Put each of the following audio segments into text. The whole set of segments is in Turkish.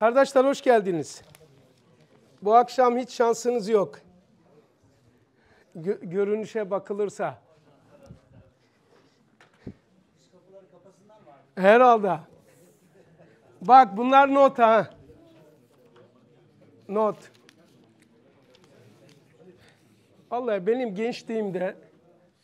Kardeşler hoş geldiniz. Bu akşam hiç şansınız yok. görünüşe bakılırsa. Herhalde. Bak bunlar not ha. Not. Vallahi benim gençliğimde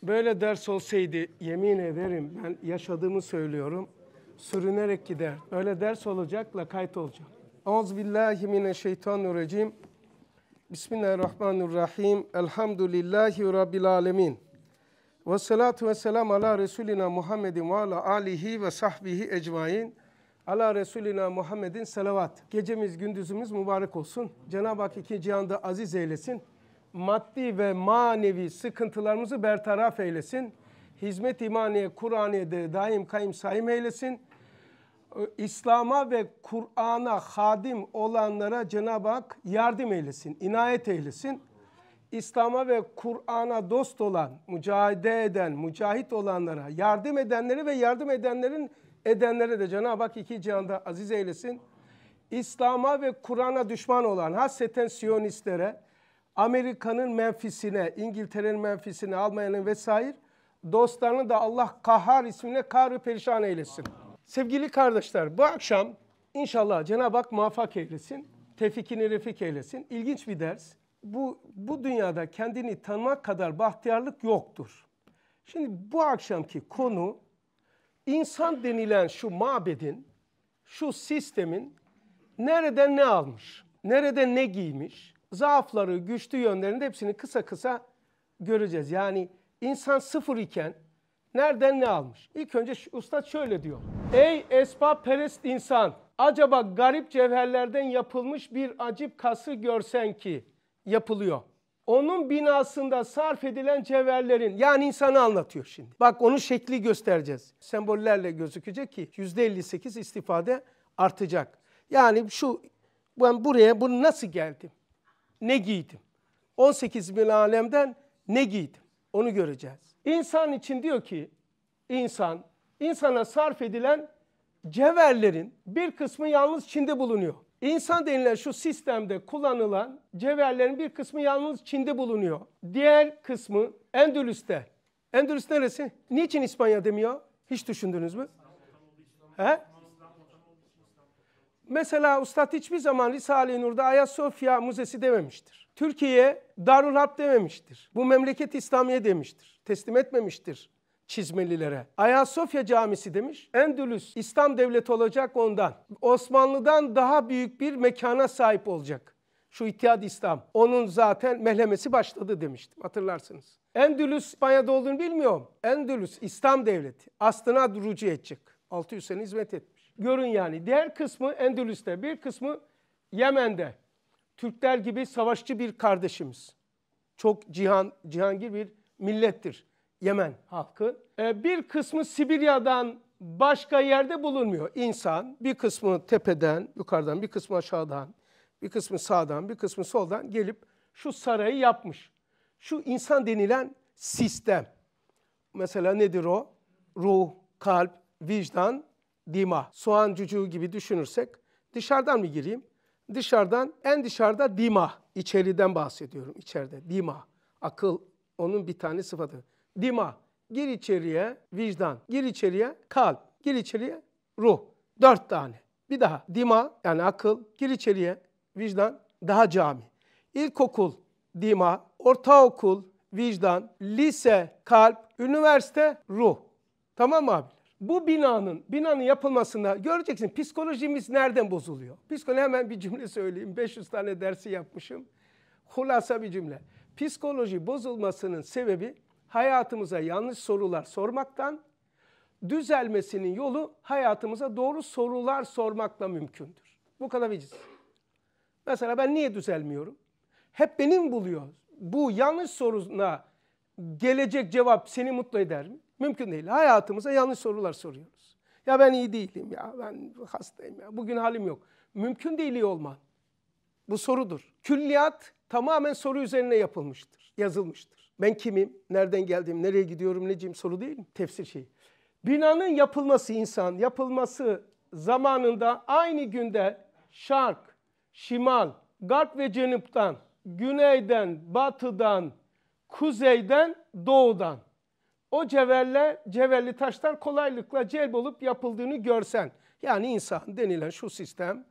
böyle ders olsaydı yemin ederim ben yaşadığımı söylüyorum. Sürünerek gider. Öyle ders olacakla kayıt olacak. Euzubillahimineşşeytanirracim. Bismillahirrahmanirrahim. Elhamdülillahi Rabbil alemin. Ve salatu ve selam ala Resulina Muhammedin ve ala alihi ve sahbihi ecmain. Ala Resulina Muhammedin salavat. Gecemiz gündüzümüz mübarek olsun. Cenab-ı Hak iki cihanda aziz eylesin. Maddi ve manevi sıkıntılarımızı bertaraf eylesin. Hizmet imaniye, Kur'an'e de daim kayım sayım eylesin ee, İslam'a ve Kur'an'a hadim olanlara Cenab-ı Hak yardım eylesin, inayet eylesin. İslam'a ve Kur'an'a dost olan, mücadele eden, mücahit olanlara, yardım edenleri ve yardım edenlerin edenlere de Cenab-ı Hak iki cihanda aziz eylesin. İslam'a ve Kur'an'a düşman olan hasreten Siyonistlere, Amerika'nın menfisine, İngiltere'nin menfisine, Almanya'nın vesaire dostlarını da Allah Kahar ismine kahru perişan eylesin. Sevgili kardeşler bu akşam inşallah Cenab-ı Hak muvaffak eylesin. Tevfikini refik eylesin. İlginç bir ders. Bu, bu dünyada kendini tanımak kadar bahtiyarlık yoktur. Şimdi bu akşamki konu insan denilen şu mabedin, şu sistemin nereden ne almış, nereden ne giymiş, zaafları, güçlü yönlerini hepsini kısa kısa göreceğiz. Yani insan sıfır iken Nereden ne almış? İlk önce usta şöyle diyor. Ey esba perest insan! Acaba garip cevherlerden yapılmış bir acip kası görsen ki yapılıyor. Onun binasında sarf edilen cevherlerin yani insanı anlatıyor şimdi. Bak onun şekli göstereceğiz. Sembollerle gözükecek ki %58 istifade artacak. Yani şu ben buraya bunu nasıl geldim? Ne giydim? 18 bin alemden ne giydim? Onu göreceğiz. İnsan için diyor ki insan, insana sarf edilen cevherlerin bir kısmı yalnız Çin'de bulunuyor. İnsan denilen şu sistemde kullanılan cevherlerin bir kısmı yalnız Çin'de bulunuyor. Diğer kısmı Endülüs'te. Endülüs neresi? Niçin İspanya demiyor? Hiç düşündünüz mü? He? Mesela Ustad hiçbir zaman Risale-i Nur'da Ayasofya Müzesi dememiştir. Türkiye Darül dememiştir. Bu memleket İslamiye demiştir teslim etmemiştir çizmelilere. Ayasofya Camisi demiş. Endülüs İslam devleti olacak ondan. Osmanlı'dan daha büyük bir mekana sahip olacak. Şu İttihad İslam. Onun zaten mehlemesi başladı demiştim hatırlarsınız. Endülüs İspanya'da olduğunu bilmiyorum. Endülüs İslam devleti. Aslına rucu edecek. 600 sene hizmet etmiş. Görün yani diğer kısmı Endülüs'te bir kısmı Yemen'de. Türkler gibi savaşçı bir kardeşimiz. Çok cihan, cihangir bir millettir Yemen halkı. E, bir kısmı Sibirya'dan başka yerde bulunmuyor insan. Bir kısmı tepeden, yukarıdan, bir kısmı aşağıdan, bir kısmı sağdan, bir kısmı soldan gelip şu sarayı yapmış. Şu insan denilen sistem. Mesela nedir o? Ruh, kalp, vicdan, dima. Soğan cücüğü gibi düşünürsek dışarıdan mı gireyim? Dışarıdan, en dışarıda dima. İçeriden bahsediyorum, içeride dima. Akıl, onun bir tane sıfatı. Dima. Gir içeriye vicdan. Gir içeriye kalp. Gir içeriye ruh. Dört tane. Bir daha. Dima yani akıl. Gir içeriye vicdan. Daha cami. İlkokul. Dima. Ortaokul. Vicdan. Lise. Kalp. Üniversite. Ruh. Tamam mı abi? bu binanın, binanın yapılmasında göreceksin psikolojimiz nereden bozuluyor? Psikoloji hemen bir cümle söyleyeyim. 500 tane dersi yapmışım. Hulasa bir cümle. Psikoloji bozulmasının sebebi hayatımıza yanlış sorular sormaktan, düzelmesinin yolu hayatımıza doğru sorular sormakla mümkündür. Bu kadar veciz. Mesela ben niye düzelmiyorum? Hep benim buluyor. Bu yanlış soruna gelecek cevap seni mutlu eder mi? Mümkün değil. Hayatımıza yanlış sorular soruyoruz. Ya ben iyi değilim ya, ben hastayım ya, bugün halim yok. Mümkün değil iyi olman. Bu sorudur. Külliyat tamamen soru üzerine yapılmıştır, yazılmıştır. Ben kimim, nereden geldim, nereye gidiyorum, neciyim soru değil mi? Tefsir şeyi. Binanın yapılması insan, yapılması zamanında aynı günde şark, şimal, garp ve cenuptan, güneyden, batıdan, kuzeyden, doğudan o cevherler, cevelli taşlar kolaylıkla celbolup yapıldığını görsen. Yani insan denilen şu sistem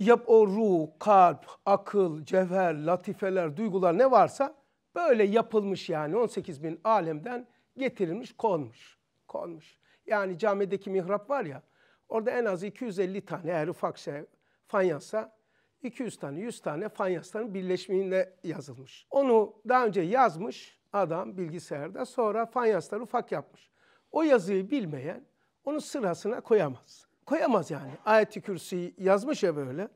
Yap o ruh, kalp, akıl, cevher, latifeler, duygular ne varsa böyle yapılmış yani 18 bin alemden getirilmiş konmuş. Konmuş. Yani camideki mihrap var ya orada en az 250 tane eğer ufak şey fanyansa 200 tane 100 tane fanyasların birleşimiyle yazılmış. Onu daha önce yazmış adam bilgisayarda sonra fanyasları ufak yapmış. O yazıyı bilmeyen onu sırasına koyamaz koyamaz yani. Ayet-i Kürsi'yi yazmış ya böyle.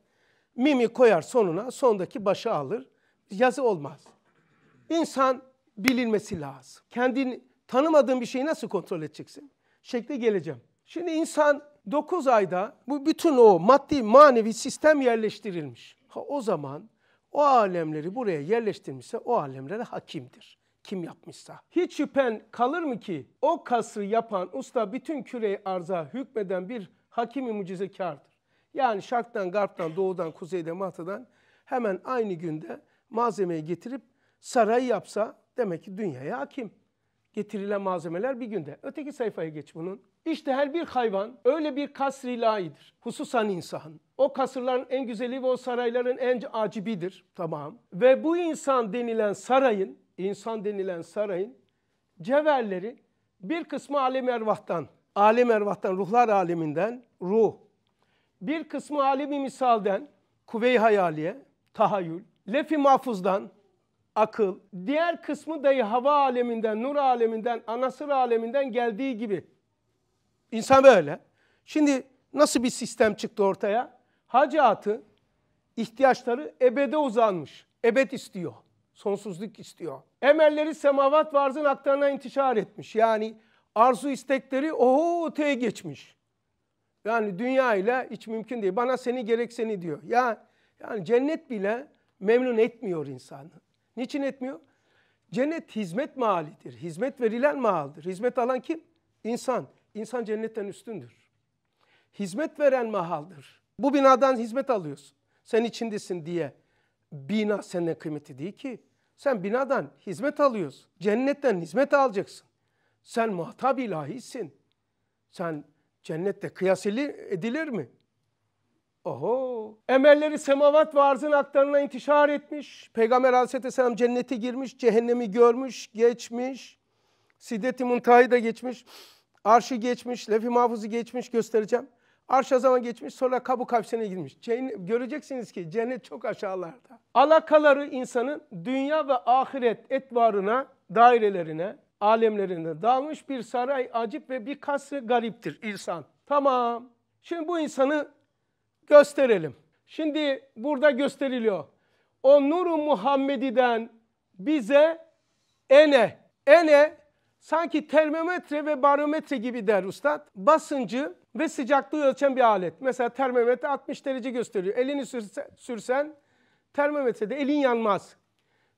Mimi koyar sonuna, sondaki başa alır. Yazı olmaz. İnsan bilinmesi lazım. Kendini tanımadığın bir şeyi nasıl kontrol edeceksin? Şekle geleceğim. Şimdi insan 9 ayda bu bütün o maddi manevi sistem yerleştirilmiş. Ha, o zaman o alemleri buraya yerleştirmişse o alemlere hakimdir. Kim yapmışsa. Hiç şüphen kalır mı ki o kasrı yapan usta bütün küreyi arza hükmeden bir hakimi mucizekardır. Yani şarktan, garptan, doğudan, kuzeyden, mahtadan hemen aynı günde malzemeyi getirip sarayı yapsa demek ki dünyaya hakim. Getirilen malzemeler bir günde. Öteki sayfaya geç bunun. İşte her bir hayvan öyle bir kasr ilahidir. Hususan insan. O kasırların en güzeli ve o sarayların en acibidir. Tamam. Ve bu insan denilen sarayın, insan denilen sarayın cevherleri bir kısmı alem ervahtan alem ervahtan, ruhlar aliminden ruh. Bir kısmı alemi misalden, kuvve-i hayaliye, tahayyül, lefi mahfuzdan, akıl. Diğer kısmı dayı hava aleminden, nur aleminden, anasır aleminden geldiği gibi. İnsan böyle. Şimdi nasıl bir sistem çıktı ortaya? Hacatı, ihtiyaçları ebede uzanmış. Ebed istiyor. Sonsuzluk istiyor. Emelleri semavat varzın aktarına intişar etmiş. Yani Arzu istekleri oho öteye geçmiş. Yani dünya ile hiç mümkün değil. Bana seni gerek seni diyor. Ya yani cennet bile memnun etmiyor insanı. Niçin etmiyor? Cennet hizmet mahalidir. Hizmet verilen mahaldir. Hizmet alan kim? İnsan. İnsan cennetten üstündür. Hizmet veren mahaldır. Bu binadan hizmet alıyorsun. Sen içindesin diye bina senin kıymeti değil ki. Sen binadan hizmet alıyorsun. Cennetten hizmet alacaksın. Sen muhatap ilahisin. Sen cennette kıyas edilir mi? Oho! Emelleri semavat ve arzın aktarına intişar etmiş. Peygamber aleyhisselam cennete girmiş, cehennemi görmüş, geçmiş. Siddet-i Muntaha'yı da geçmiş. Arşı geçmiş, Lefi Mahfuz'u geçmiş göstereceğim. Arşa zaman geçmiş sonra kabuk hapsine girmiş. Cennet, göreceksiniz ki cennet çok aşağılarda. Alakaları insanın dünya ve ahiret etvarına, dairelerine, alemlerine dağılmış bir saray acip ve bir kası gariptir insan. Tamam. Şimdi bu insanı gösterelim. Şimdi burada gösteriliyor. O nuru Muhammedi'den bize ene. Ene sanki termometre ve barometre gibi der ustad. Basıncı ve sıcaklığı ölçen bir alet. Mesela termometre 60 derece gösteriyor. Elini sürsen, sürsen termometrede elin yanmaz.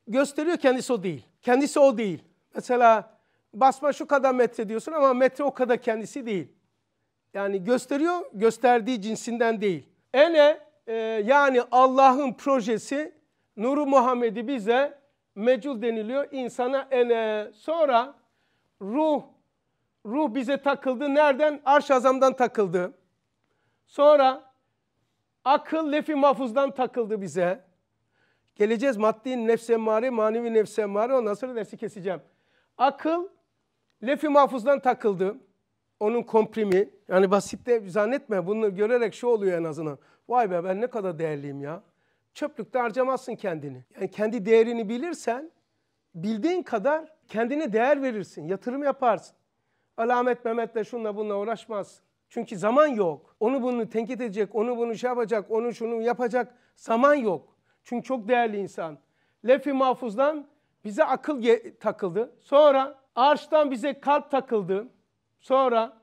Gösteriyor kendisi o değil. Kendisi o değil. Mesela basma şu kadar metre diyorsun ama metre o kadar kendisi değil. Yani gösteriyor, gösterdiği cinsinden değil. Ene e, yani Allah'ın projesi Nuru Muhammed'i bize mecul deniliyor. insana ene. Sonra ruh, ruh bize takıldı. Nereden? Arş azamdan takıldı. Sonra akıl lefi mahfuzdan takıldı bize. Geleceğiz maddi nefse mari, manevi nefse mari. Ondan sonra dersi keseceğim. Akıl Lefi Mahfuz'dan takıldı. Onun komprimi. Yani basit de zannetme. Bunu görerek şu oluyor en azından. Vay be ben ne kadar değerliyim ya. Çöplükte harcamazsın kendini. Yani kendi değerini bilirsen bildiğin kadar kendine değer verirsin. Yatırım yaparsın. Alamet Mehmet'le şunla bununla uğraşmazsın. Çünkü zaman yok. Onu bunu tenkit edecek, onu bunu şey yapacak, onu şunu yapacak zaman yok. Çünkü çok değerli insan. Lefi Mahfuz'dan bize akıl takıldı. Sonra Arştan bize kalp takıldı. Sonra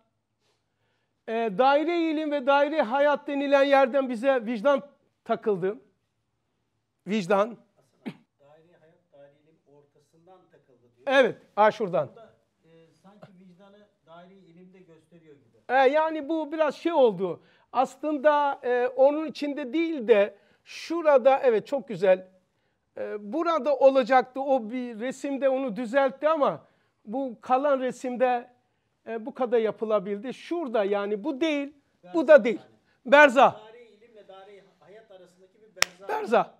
e, daire ilim ve daire hayat denilen yerden bize vicdan takıldı. Vicdan. Aslında daire hayat daire ilim ortasından takıldı diyor. Evet, aşurdan. Burada, e, sanki vicdanı daire ilimde gösteriyor gibi. E, yani bu biraz şey oldu. Aslında e, onun içinde değil de şurada evet çok güzel. E, burada olacaktı o bir resimde onu düzeltti ama bu kalan resimde e, bu kadar yapılabildi. Şurada yani bu değil, berza bu da değil. Yani. Berza. Dari ilimle dari hayat arasındaki bir berza. Berza.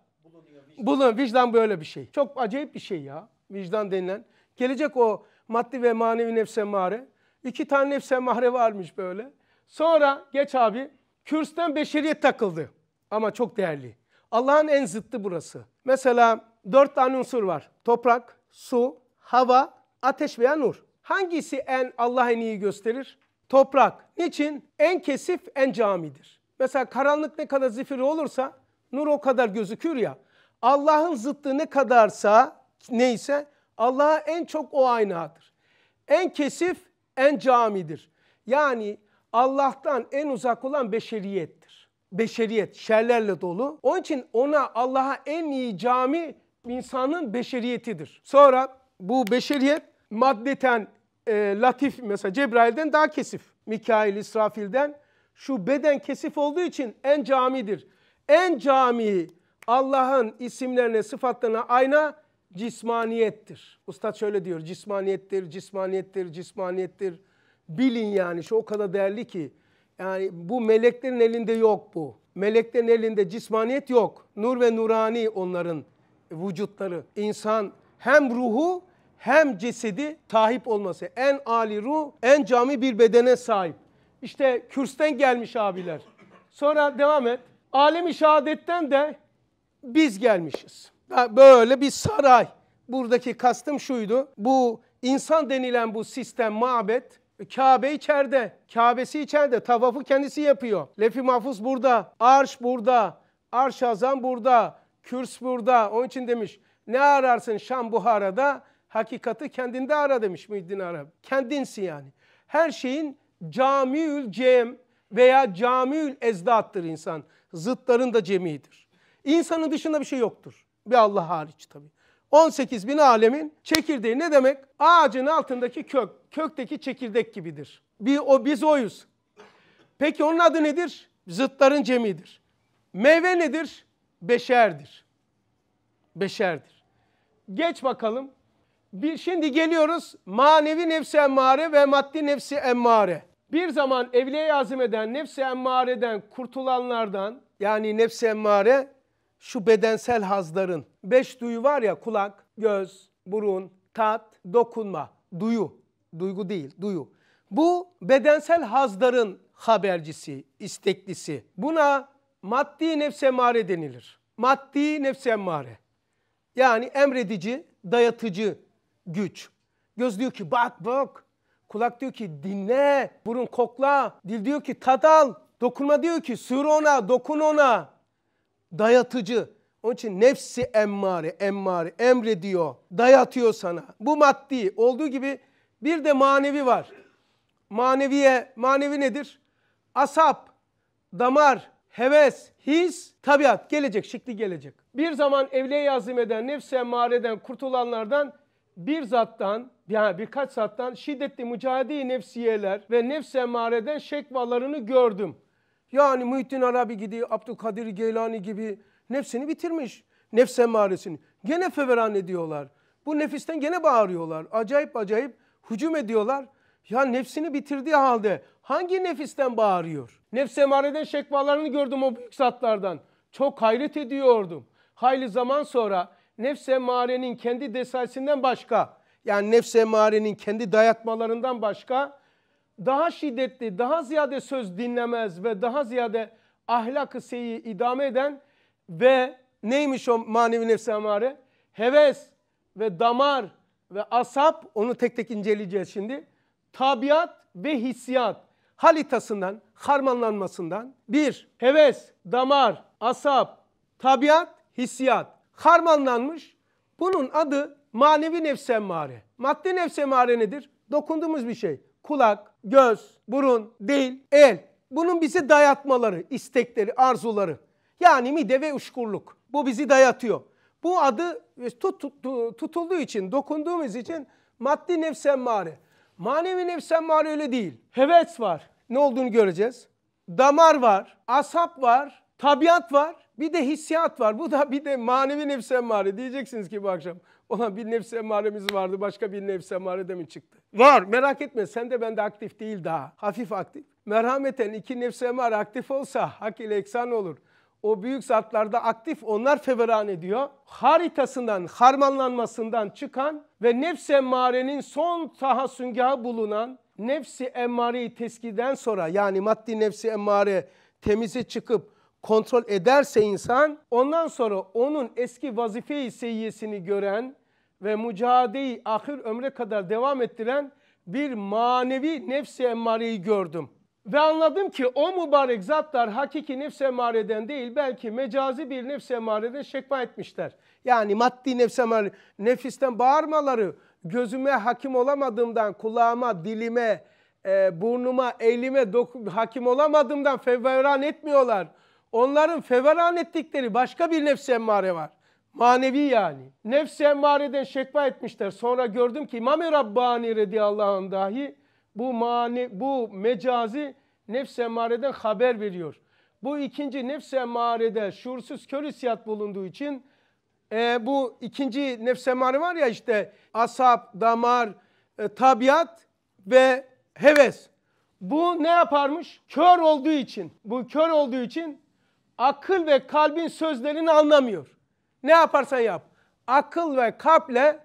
Bulun, vicdan böyle bir şey. Çok acayip bir şey ya. Vicdan denilen. Gelecek o maddi ve manevi nefse mare. İki tane nefse mare varmış böyle. Sonra geç abi. Kürsten beşeriyet takıldı. Ama çok değerli. Allah'ın en zıttı burası. Mesela dört tane unsur var. Toprak, su, hava ateş veya nur. Hangisi en Allah en iyi gösterir? Toprak. Niçin? En kesif en camidir. Mesela karanlık ne kadar zifir olursa nur o kadar gözükür ya. Allah'ın zıttı ne kadarsa neyse Allah'a en çok o aynadır. En kesif en camidir. Yani Allah'tan en uzak olan beşeriyettir. Beşeriyet şerlerle dolu. Onun için ona Allah'a en iyi cami insanın beşeriyetidir. Sonra bu beşeriyet maddeten e, latif mesela Cebrail'den daha kesif. Mikail, İsrafil'den şu beden kesif olduğu için en camidir. En cami Allah'ın isimlerine, sıfatlarına ayna cismaniyettir. Ustad şöyle diyor cismaniyettir, cismaniyettir, cismaniyettir. Bilin yani şu o kadar değerli ki. Yani bu meleklerin elinde yok bu. Meleklerin elinde cismaniyet yok. Nur ve nurani onların vücutları. İnsan hem ruhu hem cesedi tahip olması. En âli ruh, en cami bir bedene sahip. İşte kürsten gelmiş abiler. Sonra devam et. Alemi şehadetten de biz gelmişiz. Böyle bir saray. Buradaki kastım şuydu. Bu insan denilen bu sistem, mabet, Kabe içeride. Kabesi içeride. Tavafı kendisi yapıyor. Lefi mahfuz burada. Arş burada. Arş azam burada. Kürs burada. Onun için demiş ne ararsın Şam Buhara'da? Hakikati kendinde ara demiş Muhiddin Arabi. Kendinsin yani. Her şeyin camiül cem veya camiül ezdattır insan. Zıtların da cemidir. İnsanın dışında bir şey yoktur. Bir Allah hariç tabii. 18 bin alemin çekirdeği ne demek? Ağacın altındaki kök. Kökteki çekirdek gibidir. Bir, o, biz oyuz. Peki onun adı nedir? Zıtların cemidir. Meyve nedir? Beşerdir. Beşerdir. Geç bakalım bir, şimdi geliyoruz manevi nefsi emmare ve maddi nefsi emmare. Bir zaman evliye azim eden nefsi emmareden kurtulanlardan yani nefsi emmare şu bedensel hazların. Beş duyu var ya kulak, göz, burun, tat, dokunma, duyu. Duygu değil, duyu. Bu bedensel hazların habercisi, isteklisi. Buna maddi nefse emmare denilir. Maddi nefse emmare. Yani emredici, dayatıcı güç. Göz diyor ki bak bak. Kulak diyor ki dinle. Burun kokla. Dil diyor ki tad al. Dokunma diyor ki sür ona, dokun ona. Dayatıcı. Onun için nefsi emmari emmare, emrediyor, dayatıyor sana. Bu maddi olduğu gibi bir de manevi var. Maneviye, manevi nedir? Asap, damar, heves, his, tabiat gelecek, şekli gelecek. Bir zaman evliye yazım eden, nefsi emmareden kurtulanlardan bir zattan yani birkaç zattan şiddetli mücadele nefsiyeler ve nefs emareden şekvalarını gördüm. Yani Muhittin Arabi gibi, Abdülkadir Geylani gibi nefsini bitirmiş. Nefs emaresini. Gene feveran ediyorlar. Bu nefisten gene bağırıyorlar. Acayip acayip hücum ediyorlar. Ya nefsini bitirdiği halde hangi nefisten bağırıyor? Nefs emareden şekvalarını gördüm o büyük zatlardan. Çok hayret ediyordum. Hayli zaman sonra nefse marenin kendi desaisinden başka yani nefse marenin kendi dayatmalarından başka daha şiddetli, daha ziyade söz dinlemez ve daha ziyade ahlak-ı seyi idame eden ve neymiş o manevi nefse amare? Heves ve damar ve asap onu tek tek inceleyeceğiz şimdi. Tabiat ve hissiyat halitasından, harmanlanmasından bir, heves, damar, asap, tabiat, hissiyat harmanlanmış. Bunun adı manevi nefsemmare. Maddi nefsemmare nedir? Dokunduğumuz bir şey. Kulak, göz, burun, dil, el. Bunun bizi dayatmaları, istekleri, arzuları. Yani mide ve uşkurluk. Bu bizi dayatıyor. Bu adı e, tut, tut, tutulduğu için, dokunduğumuz için maddi nefsemmare. Manevi nefsemmare öyle değil. Heves var. Ne olduğunu göreceğiz. Damar var, asap var, tabiat var. Bir de hissiyat var. Bu da bir de manevi nefs emmare. Diyeceksiniz ki bu akşam. Olan bir nefs emmaremiz vardı. Başka bir nefs emmare de mi çıktı? Var. Merak etme. Sen de ben de aktif değil daha. Hafif aktif. Merhameten iki nefs emmare aktif olsa hak ile eksan olur. O büyük zatlarda aktif onlar feveran ediyor. Haritasından, harmanlanmasından çıkan ve nefs emmarenin son taha bulunan nefsi emmareyi teskiden sonra yani maddi nefsi emmare temize çıkıp kontrol ederse insan ondan sonra onun eski vazife-i seyyesini gören ve mücadeleyi ahir ömre kadar devam ettiren bir manevi nefsi emmareyi gördüm. Ve anladım ki o mübarek zatlar hakiki nefse emareden değil belki mecazi bir nefse emareden şekva etmişler. Yani maddi nefse emare, nefisten bağırmaları, gözüme hakim olamadığımdan, kulağıma, dilime, e, burnuma, elime hakim olamadığımdan fevveran etmiyorlar. Onların feveran ettikleri başka bir nefs emmare var. Manevi yani. Nefs emmareden şekva etmişler. Sonra gördüm ki İmam-ı Rabbani radiyallahu anh dahi bu, mani, bu mecazi nefs emmareden haber veriyor. Bu ikinci nefs emmarede şuursuz kör hissiyat bulunduğu için e, bu ikinci nefs emmare var ya işte asap, damar, e, tabiat ve heves. Bu ne yaparmış? Kör olduğu için. Bu kör olduğu için akıl ve kalbin sözlerini anlamıyor. Ne yaparsan yap. Akıl ve kalple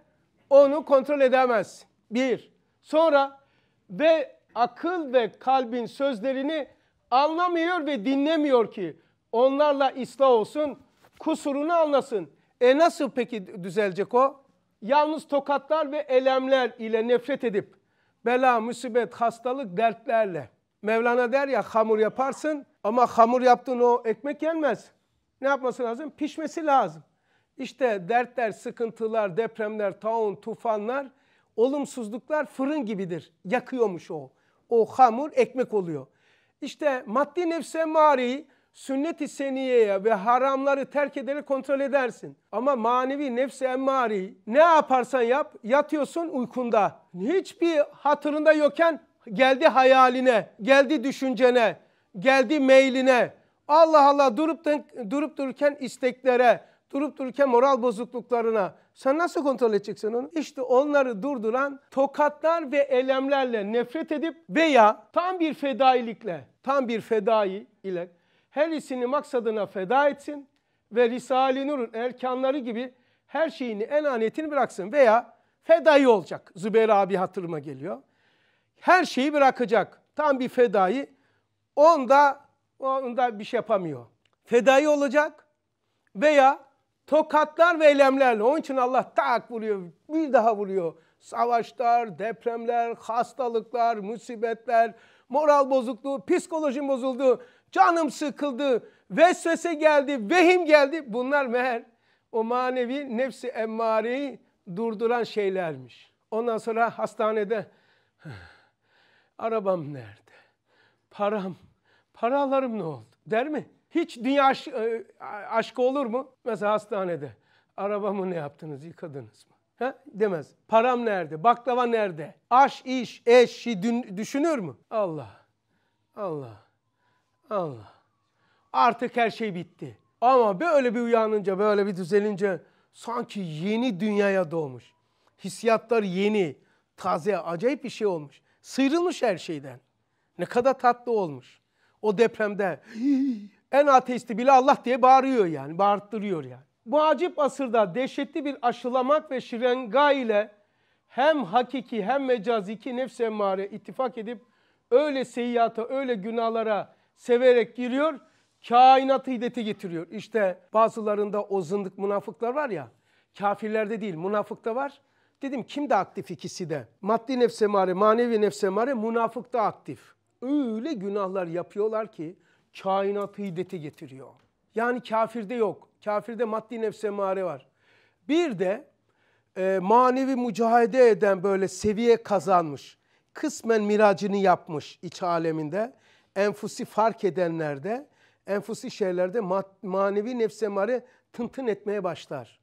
onu kontrol edemez. Bir. Sonra ve akıl ve kalbin sözlerini anlamıyor ve dinlemiyor ki onlarla ıslah olsun, kusurunu anlasın. E nasıl peki düzelecek o? Yalnız tokatlar ve elemler ile nefret edip bela, musibet, hastalık, dertlerle. Mevlana der ya hamur yaparsın, ama hamur yaptığın o ekmek yenmez. Ne yapması lazım? Pişmesi lazım. İşte dertler, sıkıntılar, depremler, taun, tufanlar, olumsuzluklar fırın gibidir. Yakıyormuş o. O hamur ekmek oluyor. İşte maddi nefse mariyi sünnet-i seniyeye ve haramları terk ederek kontrol edersin. Ama manevi nefse emmari ne yaparsan yap yatıyorsun uykunda. Hiçbir hatırında yokken geldi hayaline, geldi düşüncene, geldi meyline. Allah Allah durup, durup dururken isteklere, durup dururken moral bozukluklarına. Sen nasıl kontrol edeceksin onu? İşte onları durduran tokatlar ve elemlerle nefret edip veya tam bir fedailikle, tam bir fedai ile her isini maksadına feda etsin ve Risale-i Nur'un erkanları gibi her şeyini, enaniyetini bıraksın veya fedai olacak. Zübeyir abi hatırıma geliyor. Her şeyi bırakacak. Tam bir fedai Onda onda bir şey yapamıyor. Fedai olacak veya tokatlar ve eylemlerle. Onun için Allah tak vuruyor, bir daha vuruyor. Savaşlar, depremler, hastalıklar, musibetler, moral bozukluğu, psikolojim bozuldu, canım sıkıldı, vesvese geldi, vehim geldi. Bunlar meğer o manevi nefsi emmareyi durduran şeylermiş. Ondan sonra hastanede arabam nerede? Param Paralarım ne oldu der mi? Hiç dünya aş- e, aşkı olur mu? Mesela hastanede. Arabamı ne yaptınız, yıkadınız mı? Ha? Demez. Param nerede? Baklava nerede? Aş, iş, eşi düşünür mü? Allah, Allah, Allah. Artık her şey bitti. Ama böyle bir uyanınca, böyle bir düzelince sanki yeni dünyaya doğmuş. Hissiyatlar yeni, taze, acayip bir şey olmuş. Sıyrılmış her şeyden. Ne kadar tatlı olmuş. O depremde en ateisti bile Allah diye bağırıyor yani, bağırttırıyor yani. Bu acip asırda dehşetli bir aşılamak ve şirenga ile hem hakiki hem mecazi iki nefse emmare ittifak edip öyle seyyata, öyle günahlara severek giriyor, kainatı hidete getiriyor. İşte bazılarında o zındık münafıklar var ya, kafirlerde değil münafıkta var. Dedim kim de aktif ikisi de? Maddi nefse mare, manevi nefse mare, münafık da aktif öyle günahlar yapıyorlar ki kainatı hiddeti getiriyor. Yani kafirde yok. Kafirde maddi nefsemare var. Bir de e, manevi mücadele eden böyle seviye kazanmış, kısmen miracını yapmış iç aleminde, enfusi fark edenlerde, enfusi şeylerde manevi nefsemare tıntın etmeye başlar.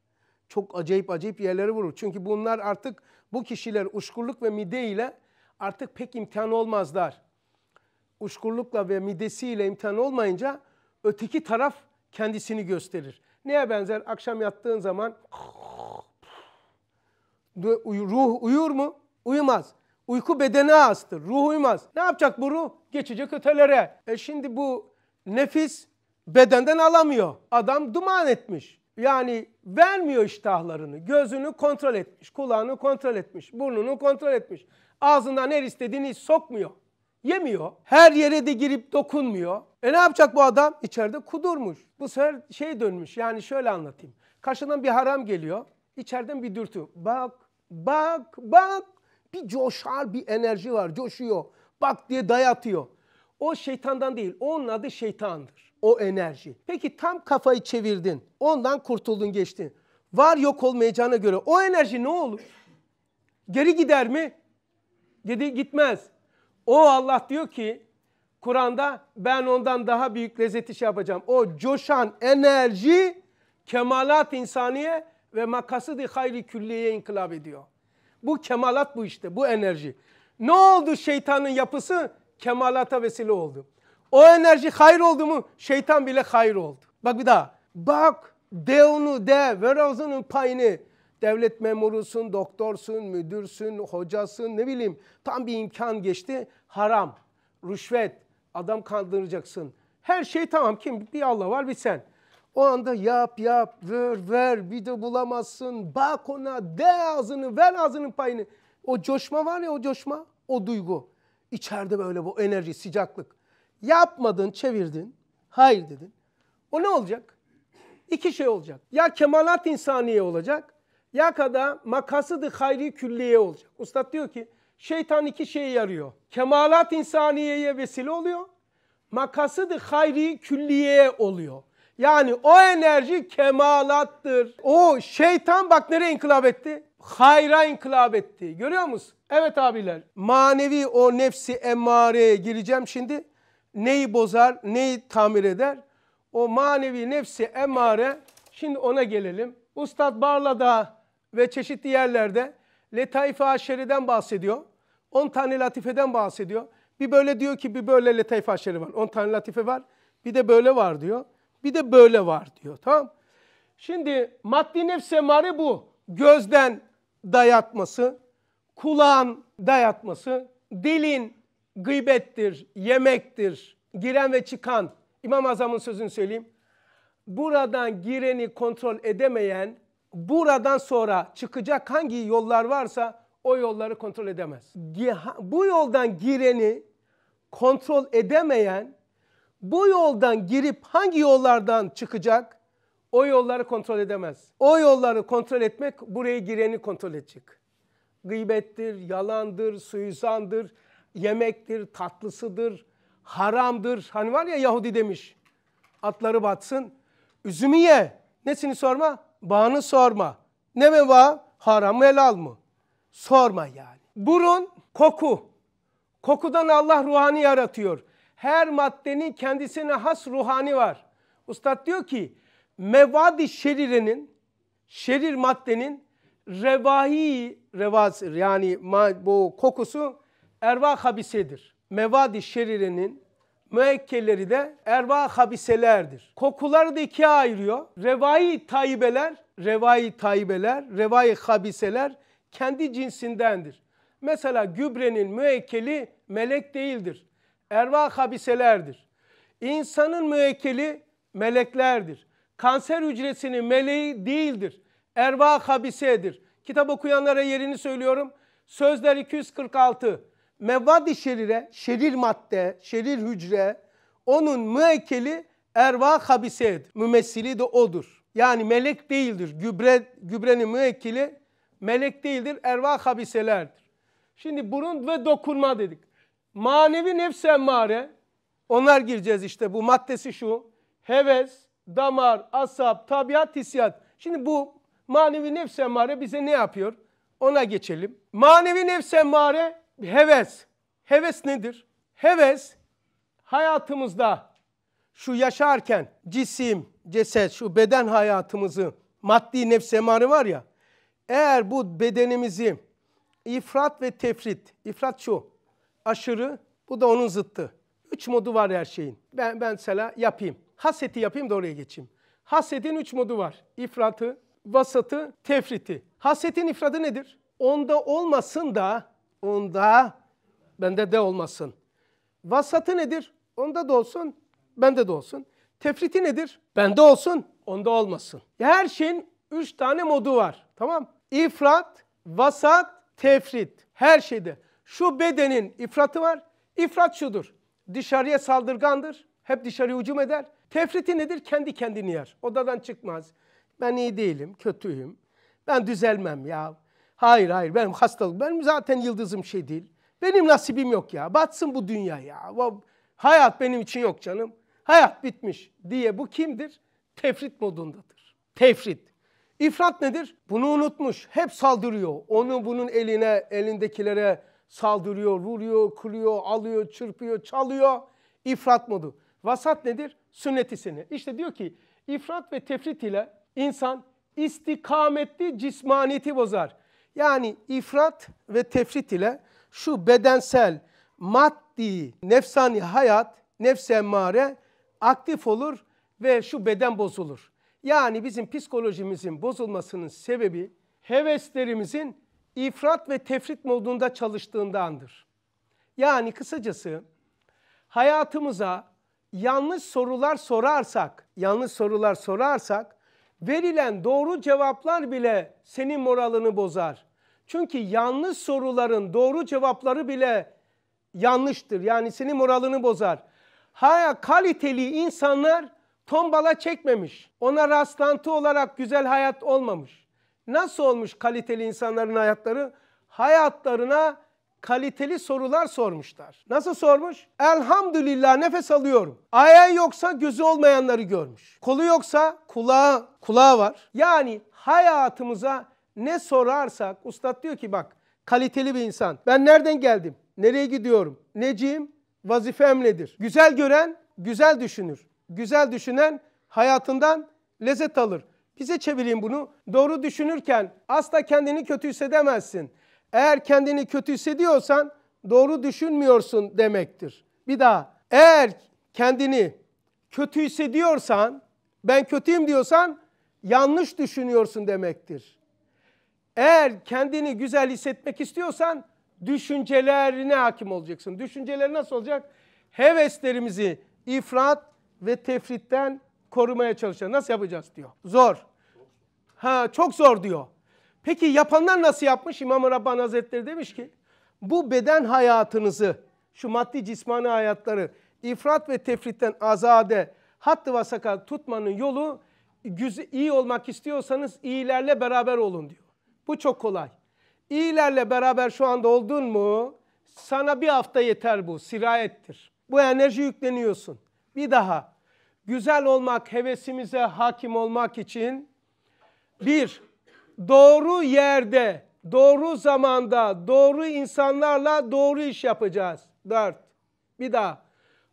Çok acayip acayip yerlere vurur. Çünkü bunlar artık bu kişiler uşkurluk ve mide ile artık pek imtihan olmazlar uçkurlukla ve midesiyle imtihan olmayınca öteki taraf kendisini gösterir. Neye benzer? Akşam yattığın zaman ruh uyur mu? Uyumaz. Uyku bedene astır. Ruh uyumaz. Ne yapacak bu ruh? Geçecek ötelere. E şimdi bu nefis bedenden alamıyor. Adam duman etmiş. Yani vermiyor iştahlarını. Gözünü kontrol etmiş. Kulağını kontrol etmiş. Burnunu kontrol etmiş. Ağzından her istediğini sokmuyor. Yemiyor. Her yere de girip dokunmuyor. E ne yapacak bu adam? İçeride kudurmuş. Bu sefer şey dönmüş. Yani şöyle anlatayım. Karşından bir haram geliyor. İçeriden bir dürtü. Bak, bak, bak. Bir coşar bir enerji var. Coşuyor. Bak diye dayatıyor. O şeytandan değil. Onun adı şeytandır. O enerji. Peki tam kafayı çevirdin. Ondan kurtuldun geçtin. Var yok olmayacağına göre o enerji ne olur? Geri gider mi? Gidi gitmez. O Allah diyor ki Kur'an'da ben ondan daha büyük lezzeti şey yapacağım. O coşan enerji kemalat insaniye ve makasıdı hayri külliye inkılap ediyor. Bu kemalat bu işte bu enerji. Ne oldu şeytanın yapısı? Kemalata vesile oldu. O enerji hayır oldu mu? Şeytan bile hayır oldu. Bak bir daha. Bak de onu de, verozunun payını Devlet memurusun, doktorsun, müdürsün, hocasın ne bileyim tam bir imkan geçti. Haram, rüşvet, adam kandıracaksın. Her şey tamam kim bir Allah var bir sen. O anda yap yap ver ver bir de bulamazsın. Bak ona de ağzını ver ağzının payını. O coşma var ya o coşma o duygu. İçeride böyle bu enerji sıcaklık. Yapmadın çevirdin hayır dedin. O ne olacak? İki şey olacak. Ya kemalat insaniye olacak yakada makasıdı hayri külliye olacak. Ustad diyor ki şeytan iki şeye yarıyor. Kemalat insaniyeye vesile oluyor. Makasıdı hayri külliye oluyor. Yani o enerji kemalattır. O şeytan bak nereye inkılap etti? Hayra inkılap etti. Görüyor musun? Evet abiler manevi o nefsi emmareye gireceğim şimdi. Neyi bozar, neyi tamir eder? O manevi nefsi emmare şimdi ona gelelim. Ustad barla da ve çeşitli yerlerde Letaife Aşeri'den bahsediyor. 10 tane Latife'den bahsediyor. Bir böyle diyor ki bir böyle Letaife Aşeri var. 10 tane Latife var. Bir de böyle var diyor. Bir de böyle var diyor. Tamam Şimdi maddi nefs emare bu. Gözden dayatması, kulağın dayatması, dilin gıybettir, yemektir, giren ve çıkan. İmam Azam'ın sözünü söyleyeyim. Buradan gireni kontrol edemeyen buradan sonra çıkacak hangi yollar varsa o yolları kontrol edemez. Bu yoldan gireni kontrol edemeyen bu yoldan girip hangi yollardan çıkacak o yolları kontrol edemez. O yolları kontrol etmek buraya gireni kontrol edecek. Gıybettir, yalandır, suizandır, yemektir, tatlısıdır, haramdır. Hani var ya Yahudi demiş atları batsın, üzümü ye. Nesini sorma? bağını sorma. Ne mi va? Haram mı helal mı? Sorma yani. Burun koku. Kokudan Allah ruhani yaratıyor. Her maddenin kendisine has ruhani var. Ustad diyor ki mevadi şerirenin, şerir maddenin revahi, revaz yani bu kokusu erva habisedir. Mevadi şerirenin müekkelleri de erva habiselerdir. Kokuları da ikiye ayırıyor. Revai tayyibeler, revai tayyibeler, revai habiseler kendi cinsindendir. Mesela gübrenin müekkeli melek değildir. Erva habiselerdir. İnsanın müekkeli meleklerdir. Kanser hücresinin meleği değildir. Erva habisedir. Kitap okuyanlara yerini söylüyorum. Sözler 246 mevadi şerire, şerir madde, şerir hücre, onun müekkeli erva habisedir. Mümessili de odur. Yani melek değildir. Gübre, gübrenin müekkili melek değildir. Erva habiselerdir. Şimdi burun ve dokunma dedik. Manevi nefs emmare. Onlar gireceğiz işte bu maddesi şu. Heves, damar, asap, tabiat, hissiyat. Şimdi bu manevi nefs emmare bize ne yapıyor? Ona geçelim. Manevi nefs emmare heves. Heves nedir? Heves hayatımızda şu yaşarken cisim, ceset, şu beden hayatımızı maddi nefs emarı var ya eğer bu bedenimizi ifrat ve tefrit, ifrat şu aşırı bu da onun zıttı. Üç modu var her şeyin. Ben, ben mesela yapayım. Haseti yapayım da oraya geçeyim. Hasetin üç modu var. İfratı, vasatı, tefriti. Hasetin ifradı nedir? Onda olmasın da onda bende de olmasın. Vasatı nedir? Onda da olsun, bende de olsun. Tefriti nedir? Bende olsun, onda olmasın. Her şeyin üç tane modu var. Tamam? İfrat, vasat, tefrit. Her şeyde. Şu bedenin ifratı var. İfrat şudur. Dışarıya saldırgandır. Hep dışarı hücum eder. Tefriti nedir? Kendi kendini yer. Odadan çıkmaz. Ben iyi değilim, kötüyüm. Ben düzelmem ya. Hayır hayır benim hastalık benim zaten yıldızım şey değil. Benim nasibim yok ya. Batsın bu dünya ya. Hayat benim için yok canım. Hayat bitmiş diye bu kimdir? Tefrit modundadır. Tefrit. İfrat nedir? Bunu unutmuş. Hep saldırıyor. Onu bunun eline, elindekilere saldırıyor, vuruyor, kırıyor, alıyor, çırpıyor, çalıyor. İfrat modu. Vasat nedir? Sünnetisini. İşte diyor ki ifrat ve tefrit ile insan istikametli cismaniyeti bozar. Yani ifrat ve tefrit ile şu bedensel, maddi, nefsani hayat, nefs emmare aktif olur ve şu beden bozulur. Yani bizim psikolojimizin bozulmasının sebebi heveslerimizin ifrat ve tefrit modunda çalıştığındandır. Yani kısacası hayatımıza yanlış sorular sorarsak, yanlış sorular sorarsak verilen doğru cevaplar bile senin moralini bozar. Çünkü yanlış soruların doğru cevapları bile yanlıştır. Yani senin moralini bozar. Haya kaliteli insanlar tombala çekmemiş. Ona rastlantı olarak güzel hayat olmamış. Nasıl olmuş kaliteli insanların hayatları? Hayatlarına kaliteli sorular sormuşlar. Nasıl sormuş? Elhamdülillah nefes alıyorum. Ayağı yoksa gözü olmayanları görmüş. Kolu yoksa kulağı, kulağı var. Yani hayatımıza ne sorarsak ustad diyor ki bak kaliteli bir insan. Ben nereden geldim? Nereye gidiyorum? Neciyim? Vazifem nedir? Güzel gören güzel düşünür. Güzel düşünen hayatından lezzet alır. Bize çevireyim bunu. Doğru düşünürken asla kendini kötü hissedemezsin. Eğer kendini kötü hissediyorsan doğru düşünmüyorsun demektir. Bir daha eğer kendini kötü hissediyorsan ben kötüyüm diyorsan yanlış düşünüyorsun demektir. Eğer kendini güzel hissetmek istiyorsan düşüncelerine hakim olacaksın. Düşünceler nasıl olacak? Heveslerimizi ifrat ve tefritten korumaya çalışacağız. Nasıl yapacağız diyor. Zor. Ha çok zor diyor. Peki yapanlar nasıl yapmış? İmam Rabbani Hazretleri demiş ki bu beden hayatınızı şu maddi cismani hayatları ifrat ve tefritten azade hattı ve tutmanın yolu iyi olmak istiyorsanız iyilerle beraber olun diyor. Bu çok kolay. İyilerle beraber şu anda oldun mu sana bir hafta yeter bu sirayettir. Bu enerji yükleniyorsun. Bir daha güzel olmak hevesimize hakim olmak için bir doğru yerde doğru zamanda doğru insanlarla doğru iş yapacağız. Dört bir daha